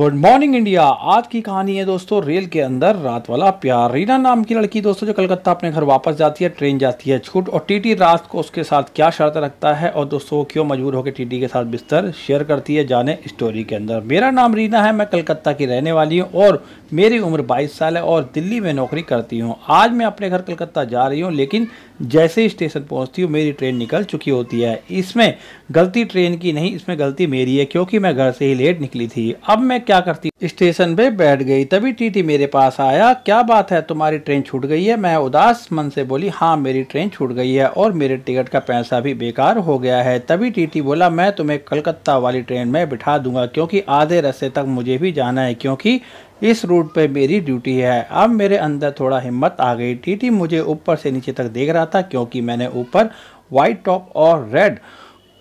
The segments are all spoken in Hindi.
गुड मॉर्निंग इंडिया आज की कहानी है दोस्तों रेल के अंदर रात वाला प्यार रीना नाम की लड़की दोस्तों जो कलकत्ता अपने घर वापस जाती है ट्रेन जाती है छूट और टीटी रात को उसके साथ क्या शर्त रखता है और दोस्तों वो क्यों मजबूर होकर टीटी के साथ बिस्तर शेयर करती है जाने स्टोरी के अंदर मेरा नाम रीना है मैं कलकत्ता की रहने वाली हूँ और मेरी उम्र बाईस साल है और दिल्ली में नौकरी करती हूँ आज मैं अपने घर कलकत्ता जा रही हूँ लेकिन जैसे ही स्टेशन पहुंचती हूँ मेरी ट्रेन निकल चुकी होती है इसमें गलती ट्रेन की नहीं इसमें गलती मेरी है क्योंकि मैं घर से ही लेट निकली थी अब मैं क्या करती स्टेशन पे बैठ गई तभी टीटी मेरे पास आया क्या बात है तुम्हारी ट्रेन छूट गई है मैं उदास मन से बोली हाँ मेरी ट्रेन छूट गई है और मेरे टिकट का पैसा भी बेकार हो गया है तभी टीटी बोला मैं तुम्हें कलकत्ता वाली ट्रेन में बिठा दूंगा क्योंकि आधे रास्ते तक मुझे भी जाना है क्योंकि इस रूट पे मेरी ड्यूटी है अब मेरे अंदर थोड़ा हिम्मत आ गई टीटी मुझे ऊपर से नीचे तक देख रहा था क्योंकि मैंने ऊपर वाइट टॉप और रेड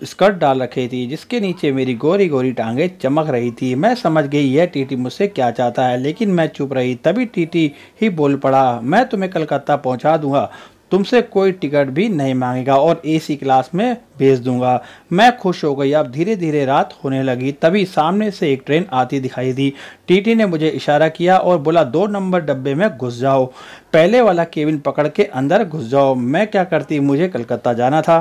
स्कर्ट डाल रखी थी जिसके नीचे मेरी गोरी गोरी टांगे चमक रही थी मैं समझ गई यह टीटी मुझसे क्या चाहता है लेकिन मैं चुप रही तभी टीटी ही बोल पड़ा मैं तुम्हें कलकत्ता पहुंचा दूंगा तुमसे कोई टिकट भी नहीं मांगेगा और एसी क्लास में भेज दूंगा मैं खुश हो गई अब धीरे धीरे रात होने लगी तभी सामने से एक ट्रेन आती दिखाई दी टीटी ने मुझे इशारा किया और बोला दो नंबर डब्बे में घुस जाओ पहले वाला केबिन पकड़ के अंदर घुस जाओ मैं क्या करती मुझे कलकत्ता जाना था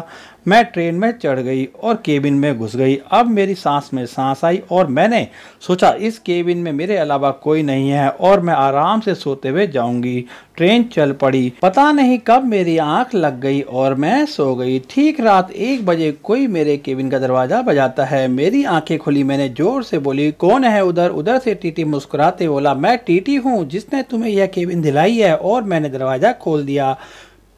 मैं ट्रेन में चढ़ गई और केबिन में घुस गई अब मेरी सांस में सांस आई और मैंने सोचा इस केबिन में मेरे अलावा कोई नहीं है और मैं आराम से सोते हुए जाऊंगी ट्रेन चल पड़ी पता नहीं कब मेरे मेरी आंख लग गई और मैं सो गई ठीक रात एक बजे कोई मेरे केबिन का दरवाज़ा बजाता है मेरी आंखें खुली मैंने ज़ोर से बोली कौन है उधर उधर से टीटी मुस्कुराते बोला मैं टीटी हूँ जिसने तुम्हें यह केबिन दिलाई है और मैंने दरवाज़ा खोल दिया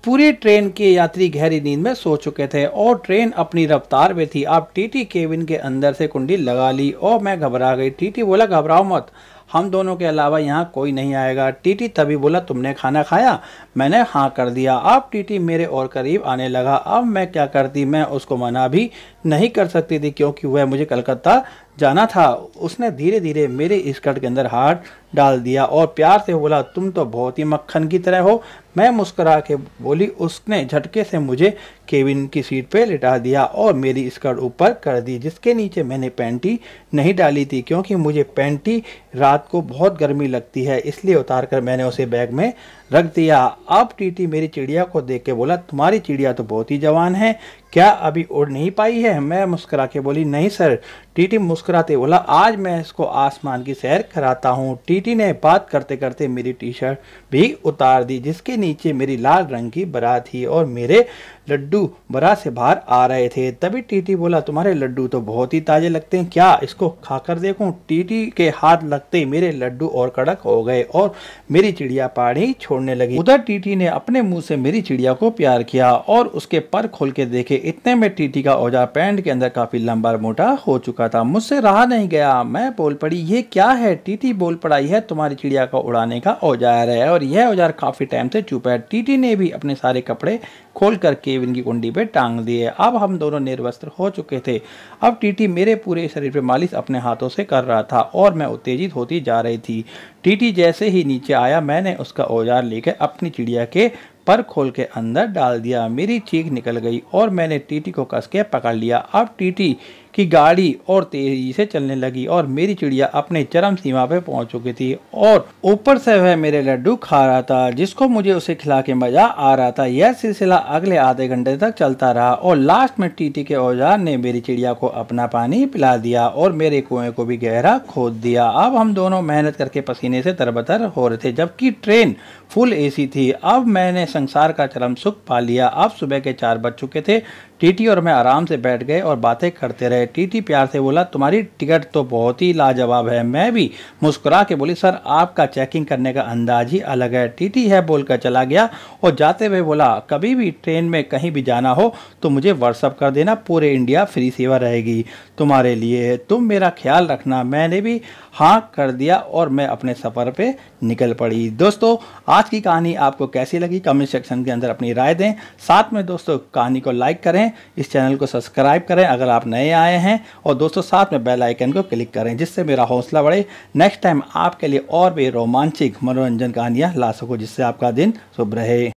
पूरे ट्रेन के यात्री गहरी नींद में सो चुके थे और ट्रेन अपनी रफ्तार में थी अब टीटी केबिन के अंदर से कुंडी लगा ली और मैं घबरा गई टीटी बोला घबराओ मत हम दोनों के अलावा यहाँ कोई नहीं आएगा टीटी तभी बोला तुमने खाना खाया मैंने हाँ कर दिया अब टीटी मेरे और करीब आने लगा अब मैं क्या करती मैं उसको मना भी नहीं कर सकती थी क्योंकि वह मुझे कलकत्ता जाना था उसने धीरे धीरे मेरे स्कर्ट के अंदर हाथ डाल दिया और प्यार से बोला तुम तो बहुत ही मक्खन की तरह हो मैं मुस्करा के बोली उसने झटके से मुझे केविन की सीट पे लिटा दिया और मेरी स्कर्ट ऊपर कर दी जिसके नीचे मैंने पैंटी नहीं डाली थी क्योंकि मुझे पैंटी रात रात को बहुत गर्मी लगती है इसलिए उतार कर मैंने उसे बैग में रख दिया अब टीटी मेरी चिड़िया को देख के बोला तुम्हारी चिड़िया तो बहुत ही जवान है क्या अभी उड़ नहीं पाई है मैं मुस्करा के बोली नहीं सर टीटी मुस्कुराते बोला आज मैं इसको आसमान की सैर कराता हूँ टीटी ने बात करते करते मेरी टी शर्ट भी उतार दी जिसके नीचे मेरी लाल रंग की बरा थी और मेरे लड्डू बरा से बाहर आ रहे थे तभी टीटी बोला तुम्हारे लड्डू तो बहुत ही ताज़े लगते हैं क्या इसको खाकर देखूं टीटी के हाथ लगते मेरे लड्डू और कड़क हो गए और मेरी चिड़िया पानी छोड़ने लगी उधर टीटी ने अपने मुंह से मेरी चिड़िया को प्यार किया और उसके पर खोल के देखे इतने में टीटी का औजार पैंट के अंदर काफ़ी लंबा मोटा हो चुका था मुझसे रहा नहीं गया मैं बोल पड़ी ये क्या है टीटी बोल पड़ा यह तुम्हारी चिड़िया का उड़ाने का औजार है और यह औजार काफ़ी टाइम से चुप है टीटी ने भी अपने सारे कपड़े खोल कर केविन की कुंडी पे टांग दिए अब हम दोनों निर्वस्त्र हो चुके थे अब टीटी मेरे पूरे शरीर पे मालिश अपने हाथों से कर रहा था और मैं उत्तेजित होती जा रही थी टीटी जैसे ही नीचे आया मैंने उसका औजार लेकर अपनी चिड़िया के पर खोल के अंदर डाल दिया मेरी चीख निकल गई और मैंने टीटी को कस के पकड़ लिया अब टीटी कि गाड़ी और तेजी से चलने लगी और मेरी चिड़िया अपने चरम सीमा पे पहुंच चुकी थी और ऊपर से वह मेरे लड्डू खा रहा था जिसको मुझे उसे खिला के मजा आ रहा था यह सिलसिला अगले आधे घंटे तक चलता रहा और लास्ट में टीटी के औजार ने मेरी चिड़िया को अपना पानी पिला दिया और मेरे कुएं को भी गहरा खोद दिया अब हम दोनों मेहनत करके पसीने से तरबतर हो रहे थे जबकि ट्रेन फुल एसी थी अब मैंने संसार का चरम सुख पा लिया अब सुबह के चार बज चुके थे टीटी और मैं आराम से बैठ गए और बातें करते रहे है टीटी प्यार से बोला तुम्हारी टिकट तो बहुत ही लाजवाब है मैं भी मुस्कुरा के बोली सर आपका चेकिंग करने का अंदाज ही अलग है टीटी है बोलकर चला गया और जाते हुए बोला कभी भी ट्रेन में कहीं भी जाना हो तो मुझे व्हाट्सअप कर देना पूरे इंडिया फ्री सेवा रहेगी तुम्हारे लिए तुम मेरा ख्याल रखना मैंने भी हाँ कर दिया और मैं अपने सफ़र पे निकल पड़ी दोस्तों आज की कहानी आपको कैसी लगी कमेंट सेक्शन के अंदर अपनी राय दें साथ में दोस्तों कहानी को लाइक करें इस चैनल को सब्सक्राइब करें अगर आप नए आए आए हैं और दोस्तों साथ में बेल आइकन को क्लिक करें जिससे मेरा हौसला बढ़े नेक्स्ट टाइम आपके लिए और भी रोमांचिक मनोरंजन कहानियाँ ला सकूँ जिससे आपका दिन शुभ रहे